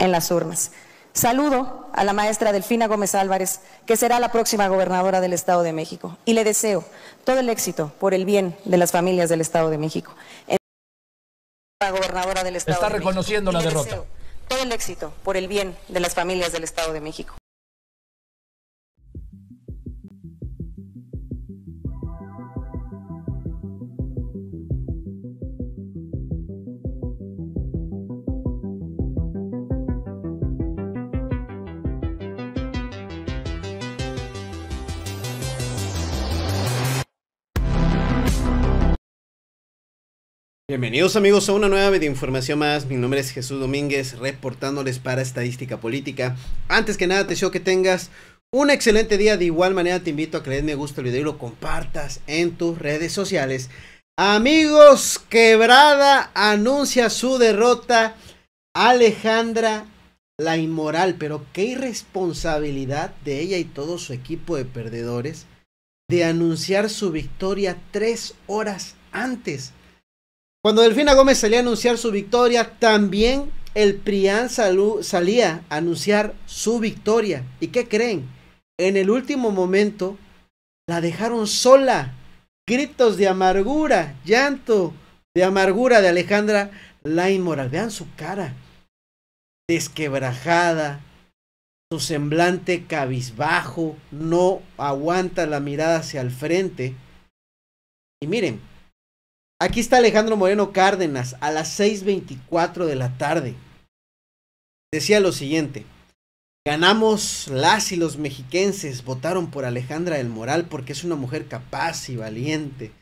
en las urnas. Saludo a la maestra Delfina Gómez Álvarez, que será la próxima gobernadora del Estado de México, y le deseo todo el éxito por el bien de las familias del Estado de México. gobernadora del Estado Está reconociendo la derrota. Todo el éxito por el bien de las familias del Estado de México. Bienvenidos amigos a una nueva de información más, mi nombre es Jesús Domínguez, reportándoles para Estadística Política. Antes que nada te deseo que tengas un excelente día, de igual manera te invito a que le des me gusta al video y lo compartas en tus redes sociales. Amigos, Quebrada anuncia su derrota, Alejandra la inmoral, pero qué irresponsabilidad de ella y todo su equipo de perdedores de anunciar su victoria tres horas antes cuando Delfina Gómez salía a anunciar su victoria, también el Prián salía a anunciar su victoria. ¿Y qué creen? En el último momento la dejaron sola. Gritos de amargura, llanto de amargura de Alejandra Lain Moral. Vean su cara. Desquebrajada, su semblante cabizbajo, no aguanta la mirada hacia el frente. Y miren, Aquí está Alejandro Moreno Cárdenas a las 6.24 de la tarde. Decía lo siguiente. Ganamos las y los mexiquenses votaron por Alejandra del Moral porque es una mujer capaz y valiente,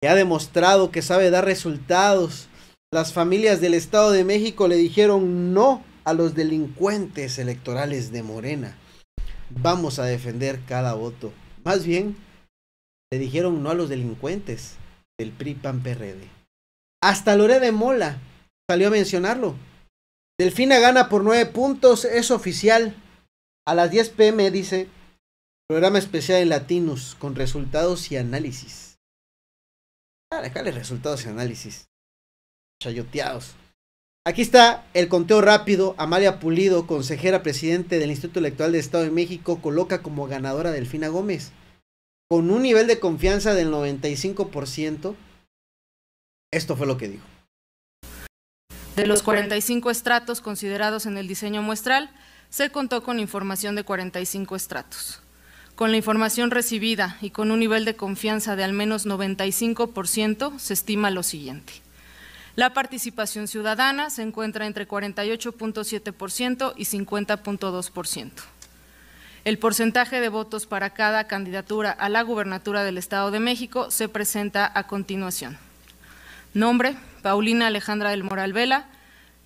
que ha demostrado que sabe dar resultados. Las familias del Estado de México le dijeron no a los delincuentes electorales de Morena. Vamos a defender cada voto. Más bien, le dijeron no a los delincuentes, del PRI PAN PRD. E Hasta Loré de Mola salió a mencionarlo. Delfina gana por 9 puntos, es oficial. A las 10 pm dice, programa especial de Latinos con resultados y análisis. Ah, acá resultados y análisis. Chayoteados. Aquí está el conteo rápido. Amalia Pulido, consejera presidente del Instituto Electoral del Estado de México, coloca como ganadora Delfina Gómez con un nivel de confianza del 95%, esto fue lo que dijo. De los 45 estratos considerados en el diseño muestral, se contó con información de 45 estratos. Con la información recibida y con un nivel de confianza de al menos 95%, se estima lo siguiente. La participación ciudadana se encuentra entre 48.7% y 50.2%. El porcentaje de votos para cada candidatura a la gubernatura del Estado de México se presenta a continuación. Nombre, Paulina Alejandra del Moral Vela,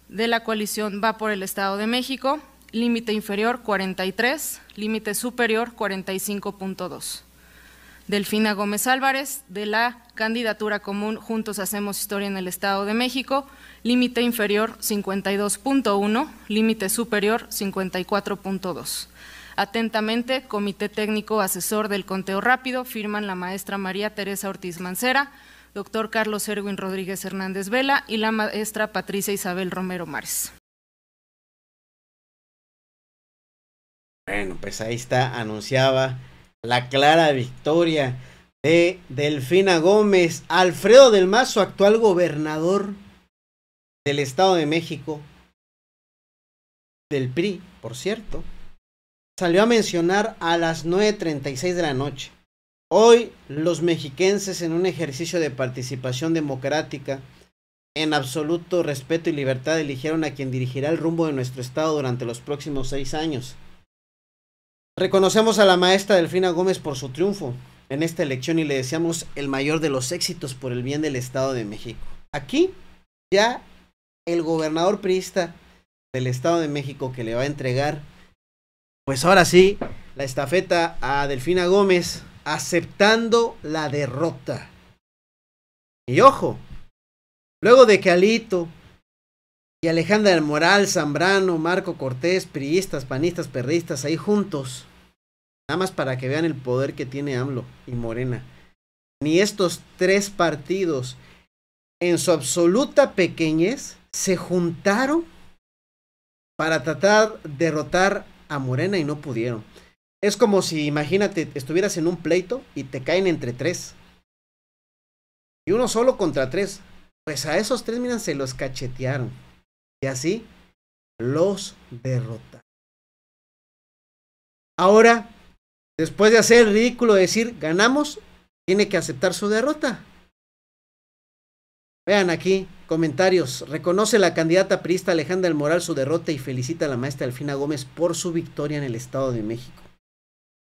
de la coalición Va por el Estado de México, límite inferior 43, límite superior 45.2. Delfina Gómez Álvarez, de la candidatura común Juntos Hacemos Historia en el Estado de México, límite inferior 52.1, límite superior 54.2. Atentamente, Comité Técnico Asesor del Conteo Rápido, firman la maestra María Teresa Ortiz Mancera, doctor Carlos Erwin Rodríguez Hernández Vela y la maestra Patricia Isabel Romero Mares. Bueno, pues ahí está, anunciaba la clara victoria de Delfina Gómez, Alfredo del Mazo, actual gobernador del Estado de México, del PRI, por cierto, salió a mencionar a las 9.36 de la noche. Hoy los mexiquenses en un ejercicio de participación democrática, en absoluto respeto y libertad, eligieron a quien dirigirá el rumbo de nuestro Estado durante los próximos seis años. Reconocemos a la maestra Delfina Gómez por su triunfo en esta elección y le deseamos el mayor de los éxitos por el bien del Estado de México. Aquí ya el gobernador priista del Estado de México que le va a entregar pues ahora sí, la estafeta a Delfina Gómez aceptando la derrota. Y ojo, luego de que Alito y Alejandra del Moral, Zambrano, Marco Cortés, priistas, panistas, perristas, ahí juntos, nada más para que vean el poder que tiene AMLO y Morena. Ni estos tres partidos, en su absoluta pequeñez, se juntaron para tratar de derrotar a Morena y no pudieron. Es como si, imagínate, estuvieras en un pleito y te caen entre tres. Y uno solo contra tres. Pues a esos tres, miren, se los cachetearon. Y así los derrota Ahora, después de hacer ridículo decir ganamos, tiene que aceptar su derrota. Vean aquí, comentarios. Reconoce la candidata priista Alejandra El Moral su derrota y felicita a la maestra Alfina Gómez por su victoria en el Estado de México.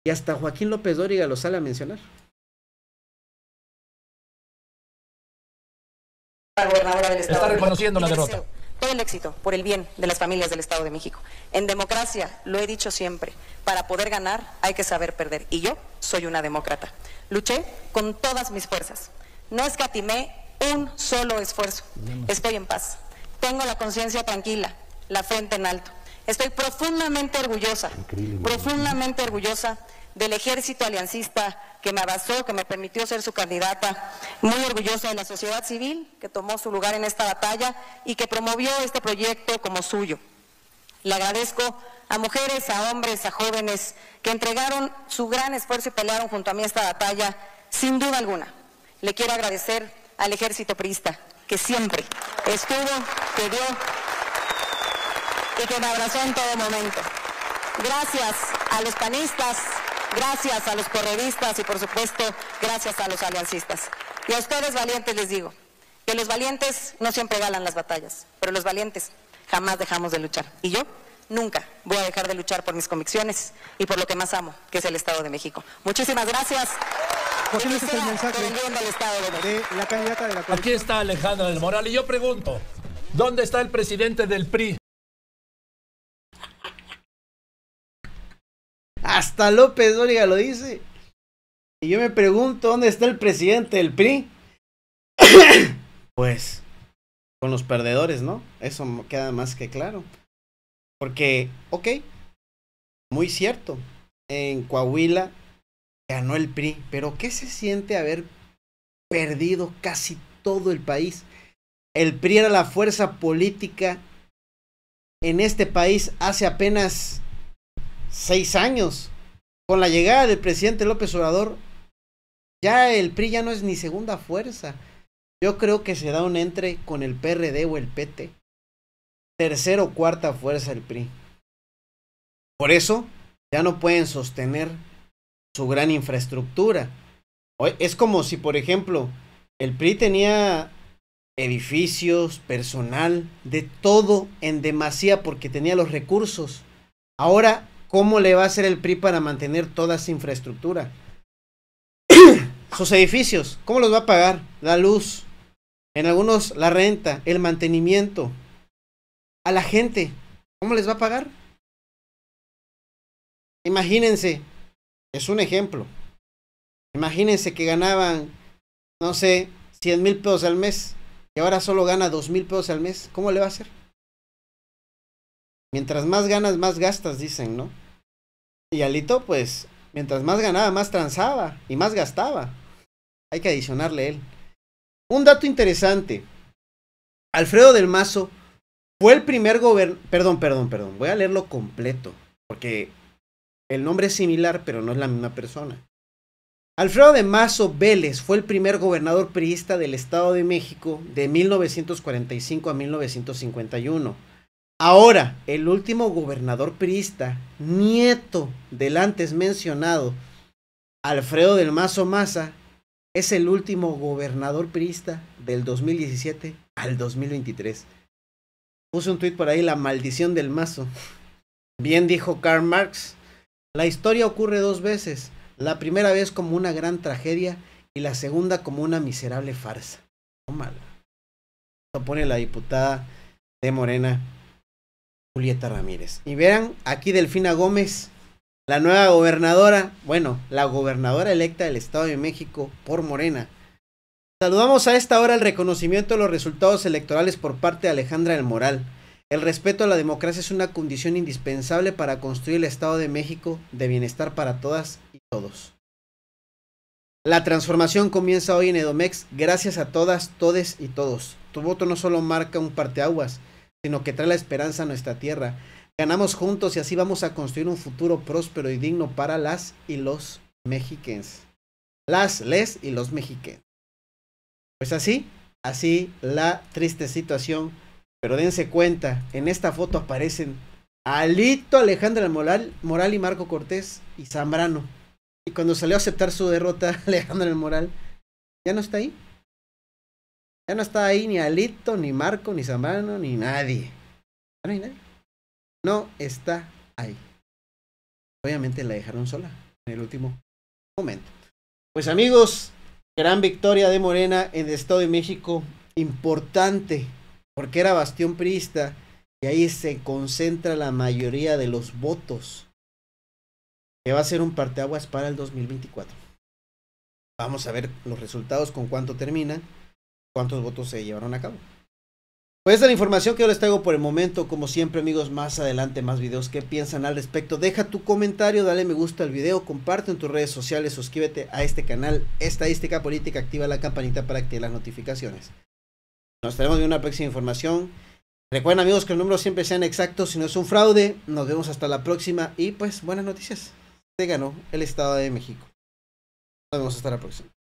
Y hasta Joaquín López Dóriga lo sale a mencionar. del Estado. Está reconociendo la derrota. Todo el éxito por el bien de las familias del Estado de México. En democracia, lo he dicho siempre, para poder ganar hay que saber perder. Y yo soy una demócrata. Luché con todas mis fuerzas. No escatimé un solo esfuerzo. Estoy en paz. Tengo la conciencia tranquila, la frente en alto. Estoy profundamente orgullosa, profundamente orgullosa del ejército aliancista que me abrazó, que me permitió ser su candidata, muy orgullosa de la sociedad civil que tomó su lugar en esta batalla y que promovió este proyecto como suyo. Le agradezco a mujeres, a hombres, a jóvenes que entregaron su gran esfuerzo y pelearon junto a mí esta batalla, sin duda alguna. Le quiero agradecer al ejército priista, que siempre estuvo, que dio y que me abrazó en todo momento. Gracias a los panistas, gracias a los corredistas y por supuesto gracias a los aliancistas. Y a ustedes valientes les digo, que los valientes no siempre ganan las batallas, pero los valientes jamás dejamos de luchar. Y yo nunca voy a dejar de luchar por mis convicciones y por lo que más amo, que es el Estado de México. Muchísimas gracias. Aquí está Alejandro del Moral y yo pregunto, ¿dónde está el presidente del PRI? Hasta López Dóriga lo dice. Y yo me pregunto, ¿dónde está el presidente del PRI? pues con los perdedores, ¿no? Eso queda más que claro. Porque, ok, muy cierto, en Coahuila ganó el PRI, pero ¿qué se siente haber perdido casi todo el país? El PRI era la fuerza política en este país hace apenas seis años. Con la llegada del presidente López Obrador, ya el PRI ya no es ni segunda fuerza. Yo creo que se da un entre con el PRD o el PT. Tercera o cuarta fuerza el PRI. Por eso ya no pueden sostener su gran infraestructura. Es como si, por ejemplo, el PRI tenía edificios, personal, de todo en demasía porque tenía los recursos. Ahora, ¿cómo le va a hacer el PRI para mantener toda esa infraestructura? Sus edificios, ¿cómo los va a pagar? La luz, en algunos la renta, el mantenimiento. A la gente, ¿cómo les va a pagar? Imagínense, es un ejemplo. Imagínense que ganaban, no sé, 100 mil pesos al mes y ahora solo gana 2 mil pesos al mes. ¿Cómo le va a hacer? Mientras más ganas, más gastas, dicen, ¿no? Y Alito, pues, mientras más ganaba, más transaba y más gastaba. Hay que adicionarle él. Un dato interesante. Alfredo del Mazo fue el primer gobernador... Perdón, perdón, perdón. Voy a leerlo completo. Porque el nombre es similar, pero no es la misma persona. Alfredo de Mazo Vélez fue el primer gobernador priista del Estado de México de 1945 a 1951. Ahora, el último gobernador priista, nieto del antes mencionado Alfredo del Mazo Maza, es el último gobernador priista del 2017 al 2023. Puse un tuit por ahí, la maldición del mazo. Bien dijo Karl Marx, la historia ocurre dos veces, la primera vez como una gran tragedia y la segunda como una miserable farsa. Tómala. Lo pone la diputada de Morena, Julieta Ramírez. Y vean, aquí Delfina Gómez, la nueva gobernadora, bueno, la gobernadora electa del Estado de México por Morena. Saludamos a esta hora el reconocimiento de los resultados electorales por parte de Alejandra del Moral. El respeto a la democracia es una condición indispensable para construir el Estado de México de bienestar para todas y todos. La transformación comienza hoy en Edomex gracias a todas, todes y todos. Tu voto no solo marca un parteaguas, sino que trae la esperanza a nuestra tierra. Ganamos juntos y así vamos a construir un futuro próspero y digno para las y los mexiquenses. Las, les y los mexiquenses. Pues así, así la triste situación pero dense cuenta, en esta foto aparecen Alito, Alejandra Moral, Moral y Marco Cortés y Zambrano. Y cuando salió a aceptar su derrota, Alejandra Moral, ya no está ahí. Ya no está ahí ni Alito, ni Marco, ni Zambrano, ni nadie. No hay nadie. No está ahí. Obviamente la dejaron sola en el último momento. Pues amigos, gran victoria de Morena en el Estado de México. Importante porque era bastión priista y ahí se concentra la mayoría de los votos. Que va a ser un parteaguas para el 2024. Vamos a ver los resultados, con cuánto termina, cuántos votos se llevaron a cabo. Pues esta es la información que yo les traigo por el momento. Como siempre, amigos, más adelante más videos ¿Qué piensan al respecto. Deja tu comentario, dale me gusta al video, comparte en tus redes sociales, suscríbete a este canal Estadística Política, activa la campanita para que las notificaciones. Nos tenemos de una próxima información. Recuerden amigos que los números siempre sean exactos, si no es un fraude. Nos vemos hasta la próxima y pues buenas noticias. Se ganó el Estado de México. Nos vemos hasta la próxima.